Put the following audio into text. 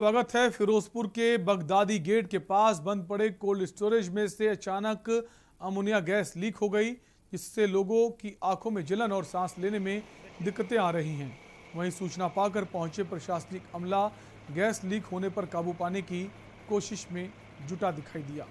स्वागत है फिरोजपुर के बगदादी गेट के पास बंद पड़े कोल्ड स्टोरेज में से अचानक अमोनिया गैस लीक हो गई जिससे लोगों की आंखों में जलन और सांस लेने में दिक्कतें आ रही हैं वहीं सूचना पाकर पहुंचे प्रशासनिक अमला गैस लीक होने पर काबू पाने की कोशिश में जुटा दिखाई दिया